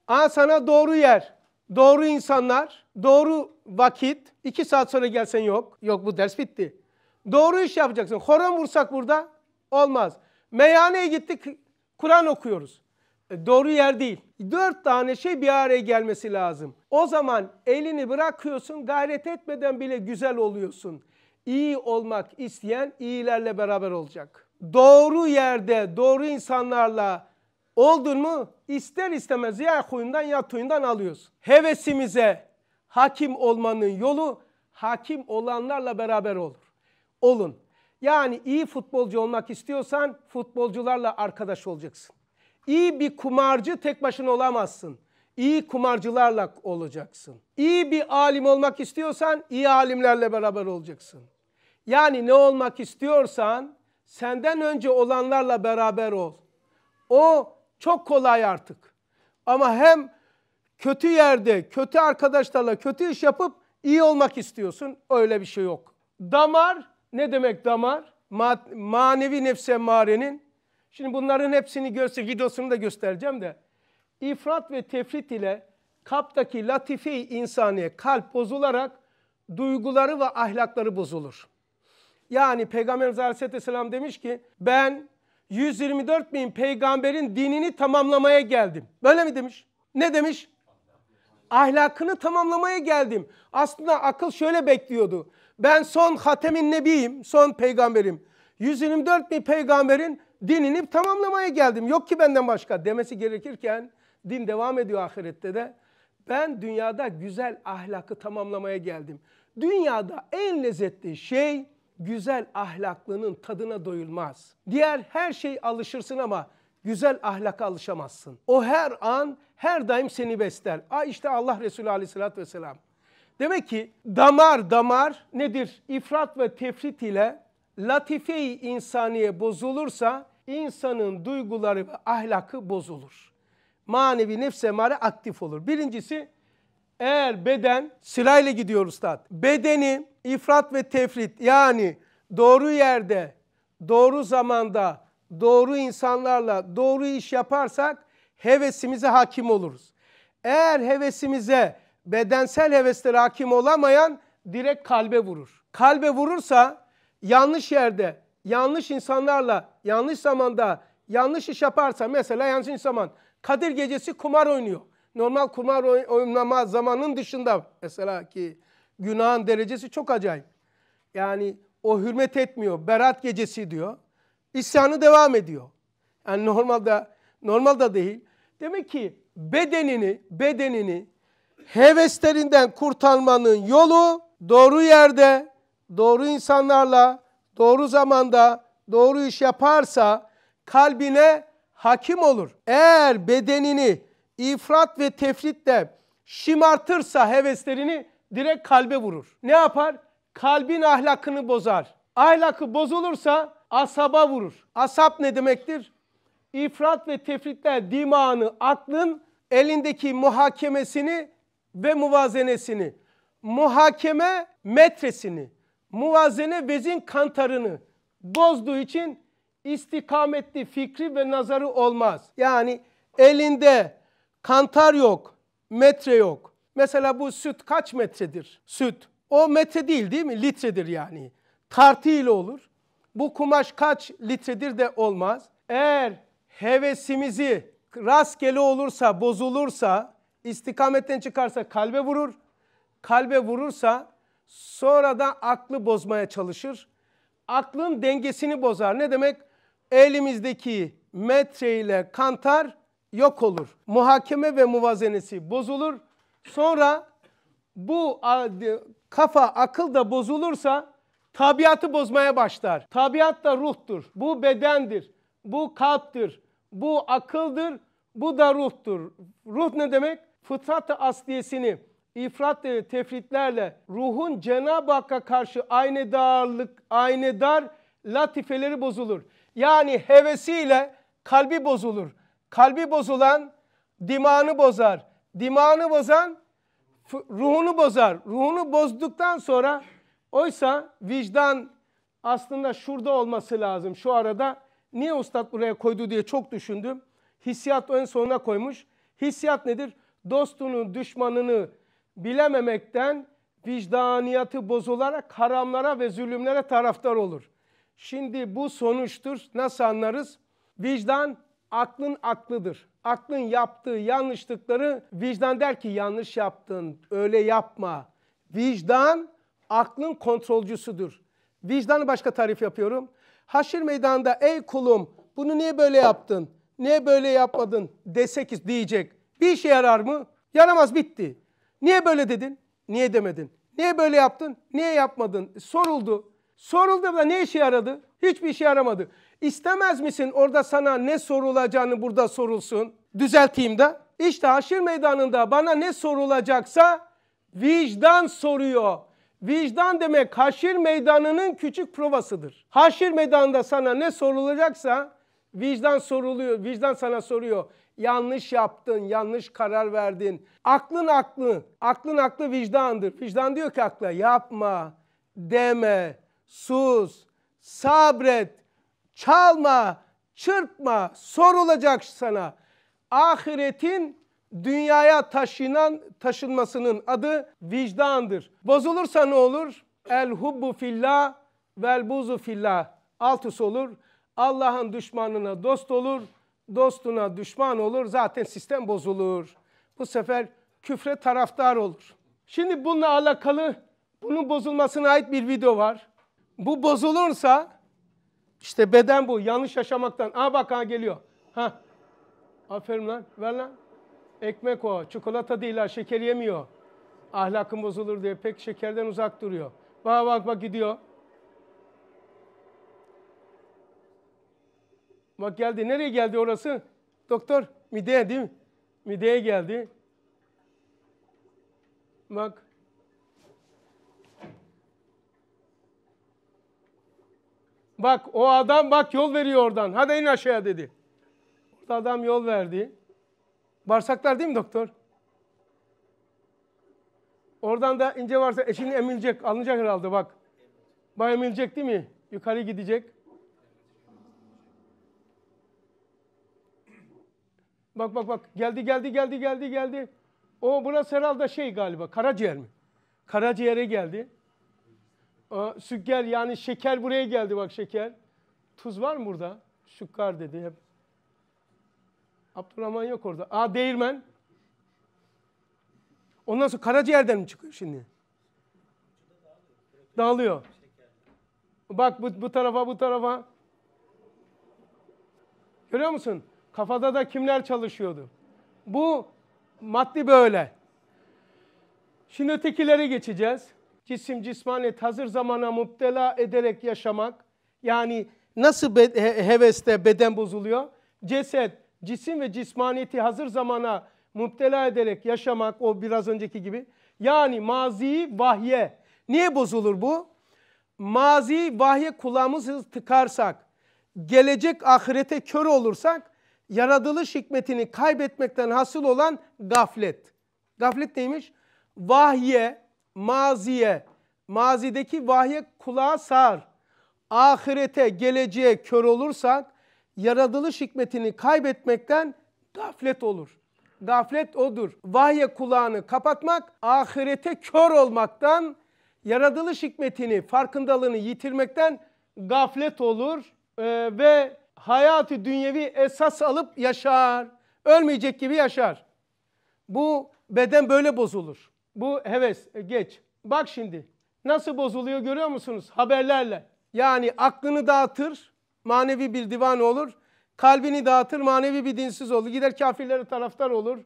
A sana doğru yer doğru insanlar doğru vakit İki saat sonra gelsen yok yok bu ders bitti. Doğru iş yapacaksın. Horon vursak burada olmaz. Meyhaneye gittik Kur'an okuyoruz. E, doğru yer değil. Dört tane şey bir araya gelmesi lazım. O zaman elini bırakıyorsun gayret etmeden bile güzel oluyorsun. İyi olmak isteyen iyilerle beraber olacak. Doğru yerde doğru insanlarla oldun mu ister istemez ya huyundan ya tuyundan alıyorsun. Hevesimize hakim olmanın yolu hakim olanlarla beraber olur olun. Yani iyi futbolcu olmak istiyorsan futbolcularla arkadaş olacaksın. İyi bir kumarcı tek başına olamazsın. İyi kumarcılarla olacaksın. İyi bir alim olmak istiyorsan iyi alimlerle beraber olacaksın. Yani ne olmak istiyorsan senden önce olanlarla beraber ol. O çok kolay artık. Ama hem kötü yerde, kötü arkadaşlarla kötü iş yapıp iyi olmak istiyorsun. Öyle bir şey yok. Damar ne demek damar? Ma manevi nefse marenin. Şimdi bunların hepsini görse videosunu da göstereceğim de. İfrat ve tefrit ile kaptaki latife insaniye kalp bozularak duyguları ve ahlakları bozulur. Yani Peygamberimiz Aleyhisselam demiş ki ben 124 bin peygamberin dinini tamamlamaya geldim. Böyle mi demiş? Ne demiş? Ahlakını tamamlamaya geldim. Aslında akıl şöyle bekliyordu. Ben son hatemin nebiyim, son peygamberim. 124 bin peygamberin dinini tamamlamaya geldim. Yok ki benden başka demesi gerekirken din devam ediyor ahirette de. Ben dünyada güzel ahlakı tamamlamaya geldim. Dünyada en lezzetli şey güzel ahlaklının tadına doyulmaz. Diğer her şey alışırsın ama güzel ahlaka alışamazsın. O her an her daim seni besler. Aa işte Allah Resulü Aleyhisselatü vesselam. Demek ki damar damar nedir? İfrat ve tefrit ile latife-i insaniye bozulursa insanın duyguları ve ahlakı bozulur. Manevi nefse mare aktif olur. Birincisi eğer beden sırayla gidiyor üstad. Bedeni ifrat ve tefrit yani doğru yerde, doğru zamanda, doğru insanlarla doğru iş yaparsak hevesimize hakim oluruz. Eğer hevesimize bedensel heveslere hakim olamayan direkt kalbe vurur. Kalbe vurursa yanlış yerde, yanlış insanlarla, yanlış zamanda yanlış iş yaparsa mesela yanlış zaman Kadir gecesi kumar oynuyor. Normal kumar oynama zamanın dışında mesela ki günahın derecesi çok acayip. Yani o hürmet etmiyor. Berat gecesi diyor. İsyanı devam ediyor. Yani normalde normalde değil. Demek ki bedenini bedenini heveslerinden kurtarmanın yolu doğru yerde, doğru insanlarla, doğru zamanda doğru iş yaparsa kalbine hakim olur. Eğer bedenini ifrat ve tefritle şımartırsa heveslerini direkt kalbe vurur. Ne yapar? Kalbin ahlakını bozar. Ahlakı bozulursa asaba vurur. Asap ne demektir? İfrat ve tefritler dimağını, aklın elindeki muhakemesini ve muvazenesini, muhakeme metresini, muvazene vezin kantarını bozduğu için istikametli fikri ve nazarı olmaz. Yani elinde kantar yok, metre yok. Mesela bu süt kaç metredir? Süt. O metre değil değil mi? Litredir yani. Tartıyla olur. Bu kumaş kaç litredir de olmaz. Eğer hevesimizi rastgele olursa, bozulursa İstikametten çıkarsa kalbe vurur. Kalbe vurursa sonradan aklı bozmaya çalışır. Aklın dengesini bozar. Ne demek? Elimizdeki metre ile kantar yok olur. Muhakeme ve muvazenesi bozulur. Sonra bu kafa akıl da bozulursa tabiatı bozmaya başlar. Tabiat da ruhtur. Bu bedendir. Bu kalptir. Bu akıldır. Bu da ruhtur. Ruh ne demek? fıtrat asliyesini ifrat ve tefritlerle ruhun Cenab-ı Hakk'a karşı aynı darlık aynı dar latifeleri bozulur. Yani hevesiyle kalbi bozulur. Kalbi bozulan dimağını bozar. Dimağını bozan ruhunu bozar. Ruhunu bozduktan sonra oysa vicdan aslında şurada olması lazım şu arada. Niye ustad buraya koydu diye çok düşündüm. Hissiyat en sonuna koymuş. Hissiyat nedir? dostunu, düşmanını bilememekten vicdaniyatı bozularak haramlara ve zulümlere taraftar olur. Şimdi bu sonuçtur. Nasıl anlarız? Vicdan aklın aklıdır. Aklın yaptığı yanlışlıkları vicdan der ki yanlış yaptın, öyle yapma. Vicdan aklın kontrolcüsüdür. Vicdanı başka tarif yapıyorum. Haşir meydanında ey kulum bunu niye böyle yaptın? Niye böyle yapmadın? Desek diyecek. Bir işe yarar mı? Yaramaz bitti. Niye böyle dedin? Niye demedin? Niye böyle yaptın? Niye yapmadın? Soruldu. Soruldu da ne işe yaradı? Hiçbir işe yaramadı. İstemez misin orada sana ne sorulacağını burada sorulsun? Düzelteyim de. İşte haşir meydanında bana ne sorulacaksa vicdan soruyor. Vicdan demek haşir meydanının küçük provasıdır. Haşir meydanında sana ne sorulacaksa vicdan soruluyor. Vicdan sana soruyor. Yanlış yaptın, yanlış karar verdin. Aklın aklı, aklın aklı vicdandır. Vicdan diyor ki akla yapma, deme, sus, sabret, çalma, çırpma, sorulacak sana. Ahiretin dünyaya taşınan taşınmasının adı vicdandır. Bozulursa ne olur? El hubbu fillah vel buzu fillah. Alt olur. Allah'ın düşmanına dost olur dostuna düşman olur zaten sistem bozulur. Bu sefer küfre taraftar olur. Şimdi bununla alakalı bunun bozulmasına ait bir video var. Bu bozulursa işte beden bu yanlış yaşamaktan. Aa bak ha geliyor. Ha. Aferin lan ver lan. Ekmek o çikolata değil ha şeker yemiyor. Ahlakın bozulur diye pek şekerden uzak duruyor. Bak bak bak gidiyor. Bak geldi. Nereye geldi orası? Doktor mideye değil mi? Mideye geldi. Bak. Bak o adam bak yol veriyor oradan. Hadi in aşağıya dedi. Orada adam yol verdi. Bağırsaklar değil mi doktor? Oradan da ince varsa eşini emilecek, alınacak herhalde bak. Bay emilecek değil mi? Yukarı gidecek. Bak bak bak geldi geldi geldi geldi geldi. O burası herhalde şey galiba karaciğer mi? Karaciğere geldi. Ee, sükker yani şeker buraya geldi bak şeker. Tuz var mı burada? Şukkar dedi hep. Abdurrahman yok orada. Aa değirmen. Ondan sonra karaciğerden mi çıkıyor şimdi? Dağılıyor. Bak bu, bu tarafa bu tarafa. Görüyor musun? Kafada da kimler çalışıyordu? Bu maddi böyle. Şimdi ötekilere geçeceğiz. Cisim cismanet hazır zamana müptela ederek yaşamak. Yani nasıl be heveste beden bozuluyor? Ceset, cisim ve cismaniyeti hazır zamana müptela ederek yaşamak o biraz önceki gibi. Yani maziyi vahye. Niye bozulur bu? Mazi vahye kulağımızı tıkarsak, gelecek ahirete kör olursak yaratılış hikmetini kaybetmekten hasıl olan gaflet. Gaflet neymiş? Vahye, maziye, mazideki vahye kulağa sar. Ahirete, geleceğe kör olursak yaratılış hikmetini kaybetmekten gaflet olur. Gaflet odur. Vahye kulağını kapatmak, ahirete kör olmaktan, yaratılış hikmetini, farkındalığını yitirmekten gaflet olur. Ee, ve hayatı dünyevi esas alıp yaşar. Ölmeyecek gibi yaşar. Bu beden böyle bozulur. Bu heves e, geç. Bak şimdi nasıl bozuluyor görüyor musunuz? Haberlerle. Yani aklını dağıtır, manevi bir divan olur. Kalbini dağıtır, manevi bir dinsiz olur. Gider kafirlere taraftar olur.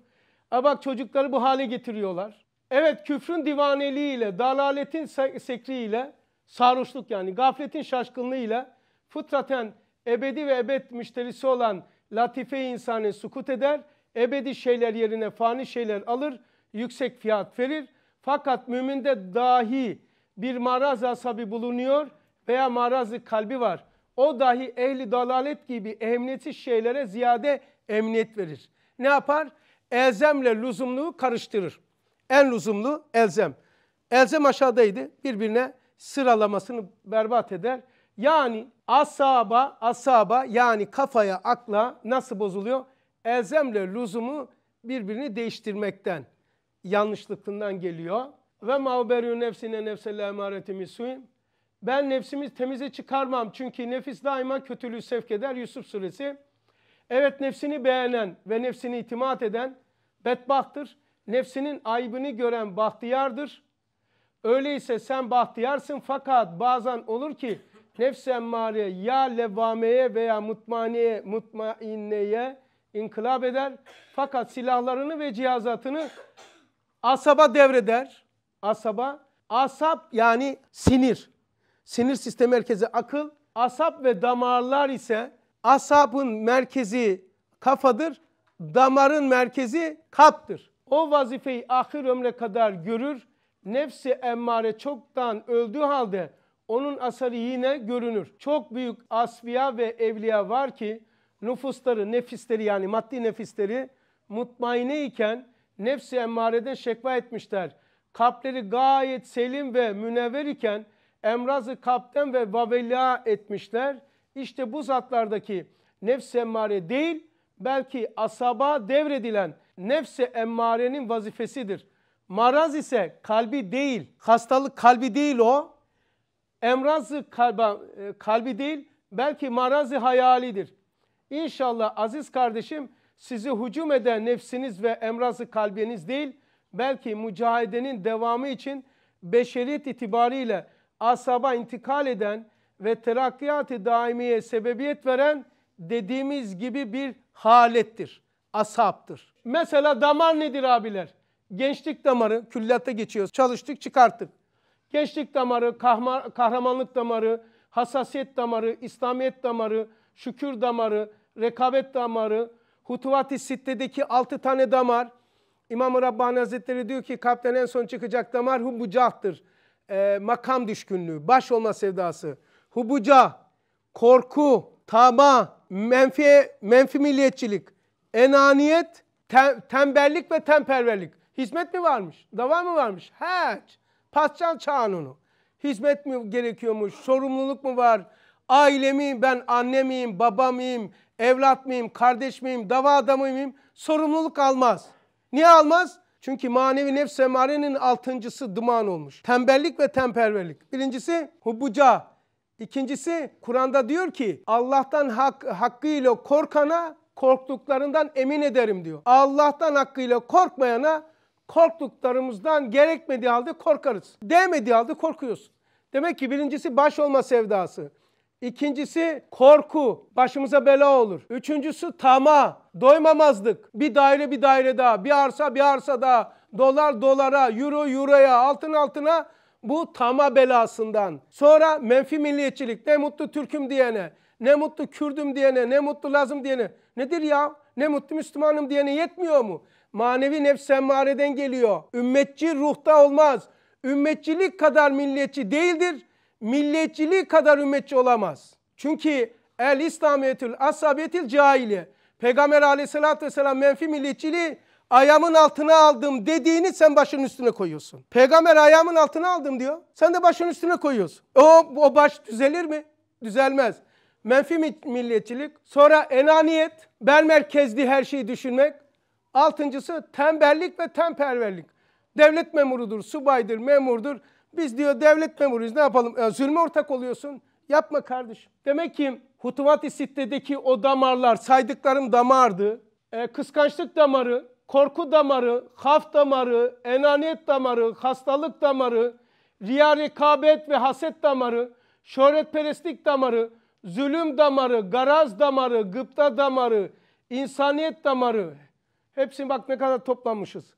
A bak çocukları bu hale getiriyorlar. Evet küfrün divaneliğiyle, dalaletin sekriyle, sarhoşluk yani gafletin şaşkınlığıyla fıtraten ebedi ve ebed müşterisi olan latife insanı sukut eder. Ebedi şeyler yerine fani şeyler alır, yüksek fiyat verir. Fakat müminde dahi bir maraz asabi bulunuyor veya marazı kalbi var. O dahi ehli dalalet gibi ehemmiyetsiz şeylere ziyade emniyet verir. Ne yapar? Elzemle lüzumluğu karıştırır. En lüzumlu elzem. Elzem aşağıdaydı. Birbirine sıralamasını berbat eder. Yani Asaba, asaba yani kafaya, akla nasıl bozuluyor? Elzemle lüzumu birbirini değiştirmekten, yanlışlıkından geliyor. Ve mavberü nefsine nefselle emareti suyum Ben nefsimi temize çıkarmam çünkü nefis daima kötülüğü sevk eder Yusuf suresi. Evet nefsini beğenen ve nefsini itimat eden bedbahtır. Nefsinin aybını gören bahtiyardır. Öyleyse sen bahtiyarsın fakat bazen olur ki nefs emmare ya levvameye veya mutmaniye mutmainneye inkılap eder. Fakat silahlarını ve cihazatını asaba devreder. Asaba. Asap yani sinir. Sinir sistemi merkezi akıl. Asap ve damarlar ise asabın merkezi kafadır. Damarın merkezi kalptir. O vazifeyi ahir ömre kadar görür. Nefsi emmare çoktan öldüğü halde onun asarı yine görünür. Çok büyük asfiya ve evliya var ki nüfusları, nefisleri yani maddi nefisleri mutmaine iken nefsi emmareden şekva etmişler. Kalpleri gayet selim ve münevver iken emrazı kalpten ve vavela etmişler. İşte bu zatlardaki nefsi emmare değil belki asaba devredilen nefsi emmarenin vazifesidir. Maraz ise kalbi değil, hastalık kalbi değil o, emrazı kalba, e, kalbi değil belki marazi hayalidir. İnşallah aziz kardeşim sizi hücum eden nefsiniz ve emrazı kalbiniz değil belki mücahidenin devamı için beşeriyet itibariyle asaba intikal eden ve terakkiyatı daimiye sebebiyet veren dediğimiz gibi bir halettir. Asaptır. Mesela damar nedir abiler? Gençlik damarı küllata geçiyoruz. Çalıştık çıkarttık. Gençlik damarı, kahramanlık damarı, hassasiyet damarı, İslamiyet damarı, şükür damarı, rekabet damarı, Hutuvat-i Sitte'deki altı tane damar. İmam-ı Rabbani Hazretleri diyor ki kalpten en son çıkacak damar hubucahtır. E, ee, makam düşkünlüğü, baş olma sevdası. Hubuca, korku, taba, menfi, menfi milliyetçilik, enaniyet, tem, tembellik ve temperverlik. Hizmet mi varmış? Dava mı varmış? Hiç. Pascal Çağan'ını. Hizmet mi gerekiyormuş? Sorumluluk mu var? Aile miyim? Ben anne miyim? Baba mıyım? Evlat mıyım? Kardeş miyim? Dava adamı mıyım? Sorumluluk almaz. Niye almaz? Çünkü manevi nefs emarenin altıncısı duman olmuş. Tembellik ve temperverlik. Birincisi hubuca. İkincisi Kur'an'da diyor ki Allah'tan hak, hakkıyla korkana korktuklarından emin ederim diyor. Allah'tan hakkıyla korkmayana korktuklarımızdan gerekmediği halde korkarız. Değmediği halde korkuyoruz. Demek ki birincisi baş olma sevdası. İkincisi korku, başımıza bela olur. Üçüncüsü tama, doymamazlık. Bir daire bir daire daha, bir arsa bir arsa daha, dolar dolara, euro euroya, altın altına bu tama belasından. Sonra menfi milliyetçilik, ne mutlu Türk'üm diyene, ne mutlu Kürd'üm diyene, ne mutlu Laz'ım diyene. Nedir ya? Ne mutlu Müslüman'ım diyene yetmiyor mu? manevi nefs emmareden geliyor. Ümmetçi ruhta olmaz. Ümmetçilik kadar milliyetçi değildir. Milliyetçiliği kadar ümmetçi olamaz. Çünkü el İslamiyetül asabiyetil cahili. Peygamber aleyhissalatü vesselam menfi milliyetçiliği ayağımın altına aldım dediğini sen başının üstüne koyuyorsun. Peygamber ayağımın altına aldım diyor. Sen de başının üstüne koyuyorsun. E o, o baş düzelir mi? Düzelmez. Menfi milliyetçilik, sonra enaniyet, ben merkezli her şeyi düşünmek, Altıncısı tembellik ve temperverlik. Devlet memurudur, subaydır, memurdur. Biz diyor devlet memuruyuz ne yapalım? E, zulme ortak oluyorsun. Yapma kardeşim. Demek ki Hutuvat-ı o damarlar saydıklarım damardı. E, kıskançlık damarı, korku damarı, haf damarı, enaniyet damarı, hastalık damarı, riya rekabet ve haset damarı, şöhretperestlik damarı, zulüm damarı, garaz damarı, gıpta damarı, insaniyet damarı, Hepsini bak ne kadar toplamışız.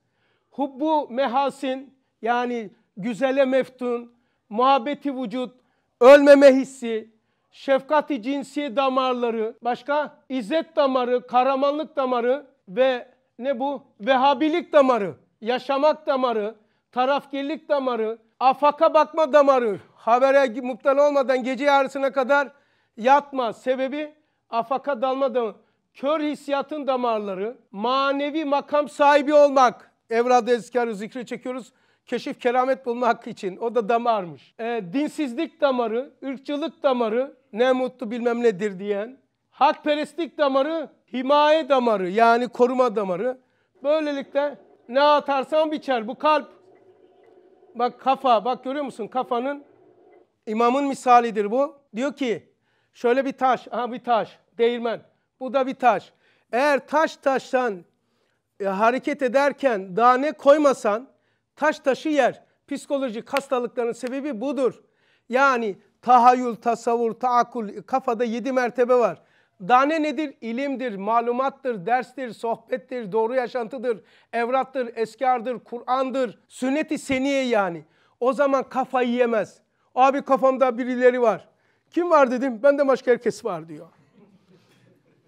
Hubbu mehasin yani güzele meftun, muhabbeti vücut, ölmeme hissi, şefkati cinsi damarları, başka izzet damarı, karamanlık damarı ve ne bu? vehabilik damarı, yaşamak damarı, tarafgirlik damarı, afaka bakma damarı. Habere muhtal olmadan gece yarısına kadar yatma. Sebebi afaka dalma damarı kör hissiyatın damarları, manevi makam sahibi olmak. Evrad-ı Ezkar'ı zikre çekiyoruz. Keşif keramet bulmak için. O da damarmış. E, dinsizlik damarı, ırkçılık damarı ne mutlu bilmem nedir diyen. Hakperestlik damarı, himaye damarı yani koruma damarı. Böylelikle ne atarsan biçer bu kalp. Bak kafa, bak görüyor musun kafanın imamın misalidir bu. Diyor ki şöyle bir taş, ha bir taş, değirmen. Bu da bir taş. Eğer taş taştan e, hareket ederken daha koymasan taş taşı yer. Psikoloji hastalıkların sebebi budur. Yani tahayyül, tasavvur, taakul e, kafada yedi mertebe var. Dane nedir? İlimdir, malumattır, derstir, sohbettir, doğru yaşantıdır, evrattır, eskardır, Kur'an'dır, sünnet-i seniye yani. O zaman kafayı yemez. Abi kafamda birileri var. Kim var dedim, Ben de başka herkes var diyor.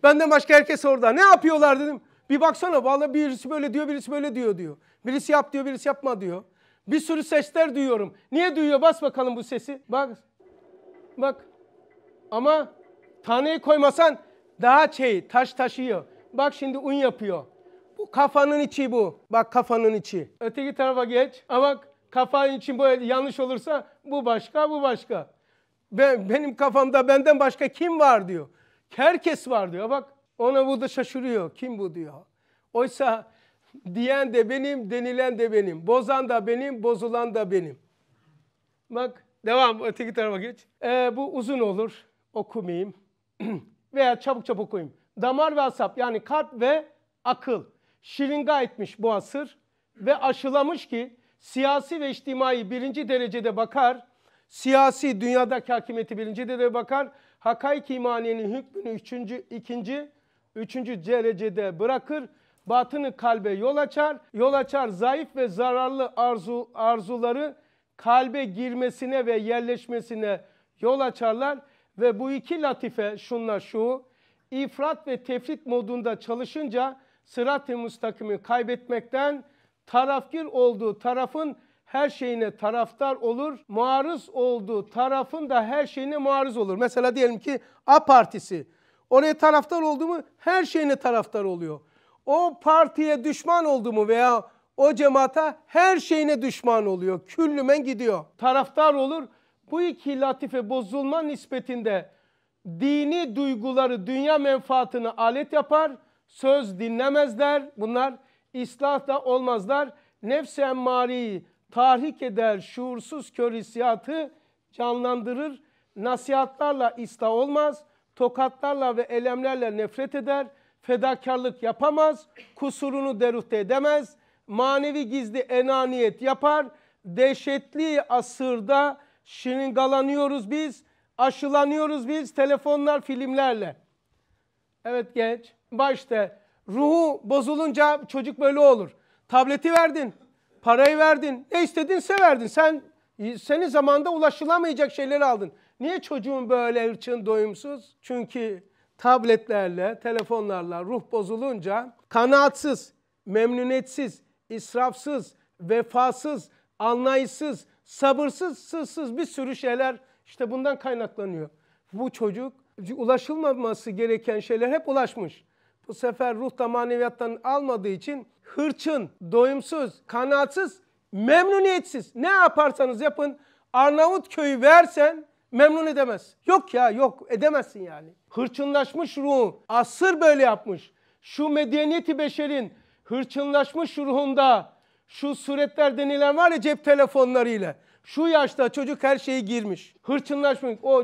Benden başka herkes orada. Ne yapıyorlar dedim. Bir baksana Vallahi birisi böyle diyor birisi böyle diyor diyor. Birisi yap diyor birisi yapma diyor. Bir sürü sesler duyuyorum. Niye duyuyor? Bas bakalım bu sesi. Bak. Bak. Ama taneyi koymasan daha şey taş taşıyor. Bak şimdi un yapıyor. Bu kafanın içi bu. Bak kafanın içi. Öteki tarafa geç. Ama bak kafanın içi böyle yanlış olursa bu başka bu başka. Ben, benim kafamda benden başka kim var diyor. Herkes var diyor bak. Ona bu da şaşırıyor. Kim bu diyor. Oysa diyen de benim, denilen de benim. Bozan da benim, bozulan da benim. Bak devam öteki tarafa geç. Ee, bu uzun olur. Okumayayım. Veya çabuk çabuk okuyayım. Damar ve asap yani kalp ve akıl şiringa etmiş bu asır ve aşılamış ki siyasi ve içtimai birinci derecede bakar, siyasi dünyadaki hakimiyeti birinci derecede bakar, hakaik imaniyenin hükmünü üçüncü, ikinci, üçüncü derecede bırakır. Batını kalbe yol açar. Yol açar zayıf ve zararlı arzu, arzuları kalbe girmesine ve yerleşmesine yol açarlar. Ve bu iki latife şunlar şu, ifrat ve tefrit modunda çalışınca sırat-ı müstakimi kaybetmekten tarafgir olduğu tarafın her şeyine taraftar olur. Muarız olduğu tarafın da her şeyine muarız olur. Mesela diyelim ki A partisi. Oraya taraftar oldu mu her şeyine taraftar oluyor. O partiye düşman oldu mu veya o cemaate her şeyine düşman oluyor. Küllümen gidiyor. Taraftar olur. Bu iki latife bozulma nispetinde dini duyguları dünya menfaatini alet yapar. Söz dinlemezler. Bunlar ıslah da olmazlar. Nefs emmariyi tahrik eder, şuursuz kör hissiyatı canlandırır. Nasihatlarla ista olmaz, tokatlarla ve elemlerle nefret eder, fedakarlık yapamaz, kusurunu deruhte edemez, manevi gizli enaniyet yapar. Dehşetli asırda şırıngalanıyoruz biz, aşılanıyoruz biz telefonlar filmlerle. Evet genç, başta ruhu bozulunca çocuk böyle olur. Tableti verdin, Parayı verdin. Ne istedinse verdin. Sen e, senin zamanda ulaşılamayacak şeyleri aldın. Niye çocuğun böyle hırçın doyumsuz? Çünkü tabletlerle, telefonlarla ruh bozulunca kanaatsız, memnuniyetsiz, israfsız, vefasız, anlayışsız, sabırsız, sızsız bir sürü şeyler işte bundan kaynaklanıyor. Bu çocuk ulaşılmaması gereken şeyler hep ulaşmış. Bu sefer ruh da maneviyattan almadığı için hırçın, doyumsuz, kanaatsız, memnuniyetsiz. Ne yaparsanız yapın Arnavut köyü versen memnun edemez. Yok ya yok edemezsin yani. Hırçınlaşmış ruh asır böyle yapmış. Şu medeniyeti beşerin hırçınlaşmış ruhunda şu suretler denilen var ya cep telefonlarıyla. Şu yaşta çocuk her şeyi girmiş. Hırçınlaşmış. O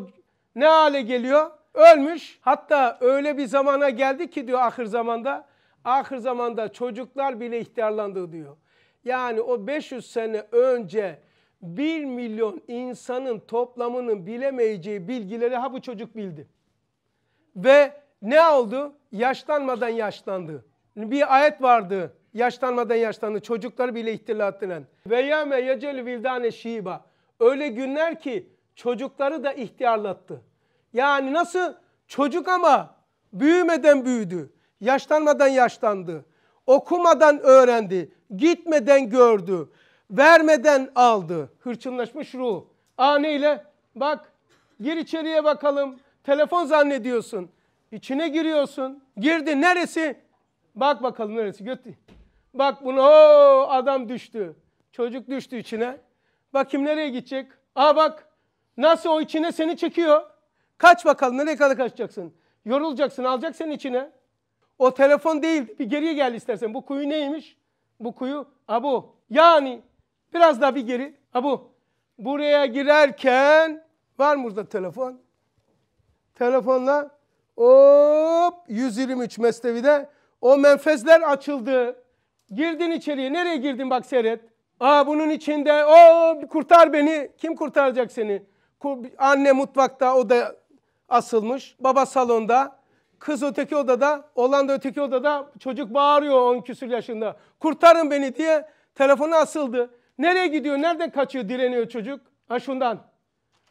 ne hale geliyor? Ölmüş. Hatta öyle bir zamana geldi ki diyor ahir zamanda Ahir zamanda çocuklar bile ihtiyarlandı diyor. Yani o 500 sene önce 1 milyon insanın toplamının bilemeyeceği bilgileri ha bu çocuk bildi. Ve ne oldu? Yaşlanmadan yaşlandı. Bir ayet vardı. Yaşlanmadan yaşlandı. Çocukları bile ihtilattılen. Ve yeme yecel vildane şiba. Öyle günler ki çocukları da ihtiyarlattı. Yani nasıl? Çocuk ama büyümeden büyüdü. Yaşlanmadan yaşlandı. Okumadan öğrendi. Gitmeden gördü. Vermeden aldı. Hırçınlaşmış ruh. aneyle. bak gir içeriye bakalım. Telefon zannediyorsun. İçine giriyorsun. Girdi neresi? Bak bakalım neresi. Götü. Bak bunu o adam düştü. Çocuk düştü içine. Bakayım nereye gidecek? Aa bak nasıl o içine seni çekiyor. Kaç bakalım nereye kadar kaçacaksın? Yorulacaksın alacak seni içine. O telefon değil. Bir geriye gel istersen. Bu kuyu neymiş? Bu kuyu abu. Yani biraz daha bir geri. Abu. Buraya girerken var mı burada telefon? Telefonla hop 123 Mesnevi'de o menfezler açıldı. Girdin içeriye. Nereye girdin bak seyret. Aa bunun içinde o kurtar beni. Kim kurtaracak seni? Anne mutfakta o da asılmış. Baba salonda. Kız öteki odada, oğlan da öteki odada. Çocuk bağırıyor 10 küsür yaşında. Kurtarın beni diye telefonu asıldı. Nereye gidiyor, nereden kaçıyor, direniyor çocuk? Ha şundan.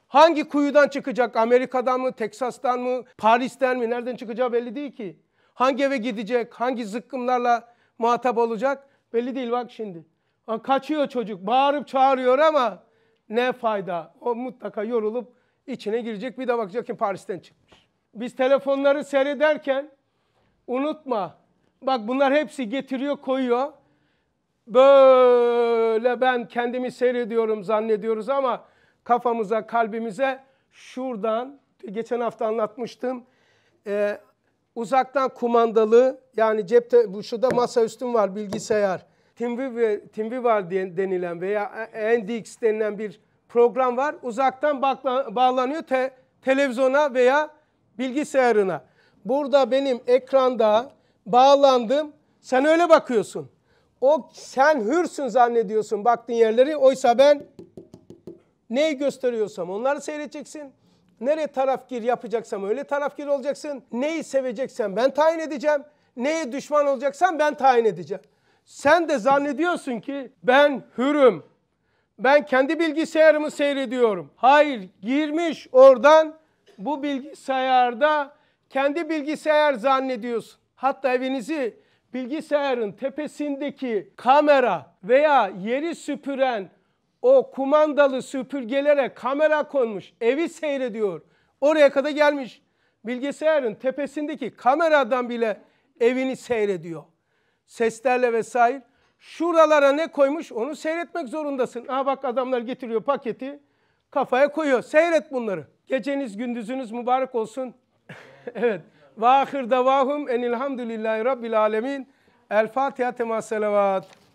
Hangi kuyudan çıkacak? Amerika'dan mı, Teksas'tan mı, Paris'ten mi? Nereden çıkacağı belli değil ki. Hangi eve gidecek, hangi zıkkımlarla muhatap olacak belli değil bak şimdi. Ha, kaçıyor çocuk, bağırıp çağırıyor ama ne fayda. O mutlaka yorulup içine girecek bir de bakacak ki Paris'ten çıkmış. Biz telefonları seyrederken unutma. Bak bunlar hepsi getiriyor koyuyor. Böyle ben kendimi seyrediyorum zannediyoruz ama kafamıza kalbimize şuradan geçen hafta anlatmıştım. Ee, uzaktan kumandalı yani cepte bu şurada üstüm var bilgisayar. TeamViewer, TeamViewer denilen veya NDX denilen bir program var. Uzaktan bağlanıyor te, televizyona veya bilgisayarına. Burada benim ekranda bağlandım. Sen öyle bakıyorsun. O sen hürsün zannediyorsun baktığın yerleri. Oysa ben neyi gösteriyorsam onları seyredeceksin. Nereye tarafgir yapacaksam öyle tarafgir olacaksın. Neyi seveceksen ben tayin edeceğim. Neye düşman olacaksan ben tayin edeceğim. Sen de zannediyorsun ki ben hürüm. Ben kendi bilgisayarımı seyrediyorum. Hayır girmiş oradan bu bilgisayarda kendi bilgisayar zannediyorsun. Hatta evinizi bilgisayarın tepesindeki kamera veya yeri süpüren o kumandalı süpürgelere kamera konmuş. Evi seyrediyor. Oraya kadar gelmiş. Bilgisayarın tepesindeki kameradan bile evini seyrediyor. Seslerle vesaire. Şuralara ne koymuş onu seyretmek zorundasın. Aha bak adamlar getiriyor paketi kafaya koyuyor. Seyret bunları. Geceniz gündüzünüz mübarek olsun. evet. Ve ahir davahum enilhamdülillahi rabbil alemin. El Fatiha tema selavat.